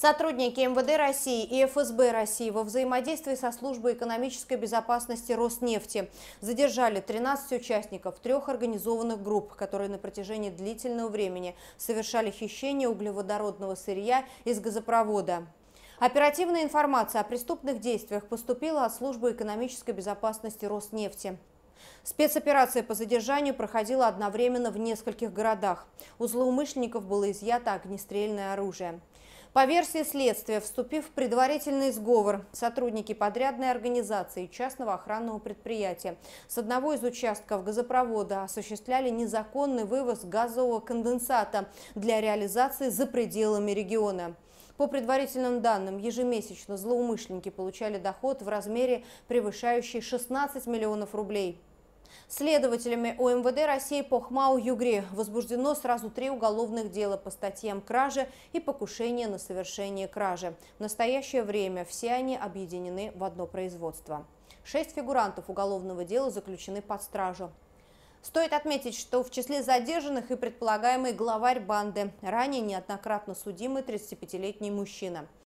Сотрудники МВД России и ФСБ России во взаимодействии со службой экономической безопасности Роснефти задержали 13 участников трех организованных групп, которые на протяжении длительного времени совершали хищение углеводородного сырья из газопровода. Оперативная информация о преступных действиях поступила от службы экономической безопасности Роснефти. Спецоперация по задержанию проходила одновременно в нескольких городах. У злоумышленников было изъято огнестрельное оружие. По версии следствия, вступив в предварительный сговор, сотрудники подрядной организации частного охранного предприятия с одного из участков газопровода осуществляли незаконный вывоз газового конденсата для реализации за пределами региона. По предварительным данным, ежемесячно злоумышленники получали доход в размере превышающий 16 миллионов рублей. Следователями ОМВД России по Хмау Югре возбуждено сразу три уголовных дела по статьям кражи и покушения на совершение кражи. В настоящее время все они объединены в одно производство. Шесть фигурантов уголовного дела заключены под стражу. Стоит отметить, что в числе задержанных и предполагаемый главарь банды, ранее неоднократно судимый 35-летний мужчина.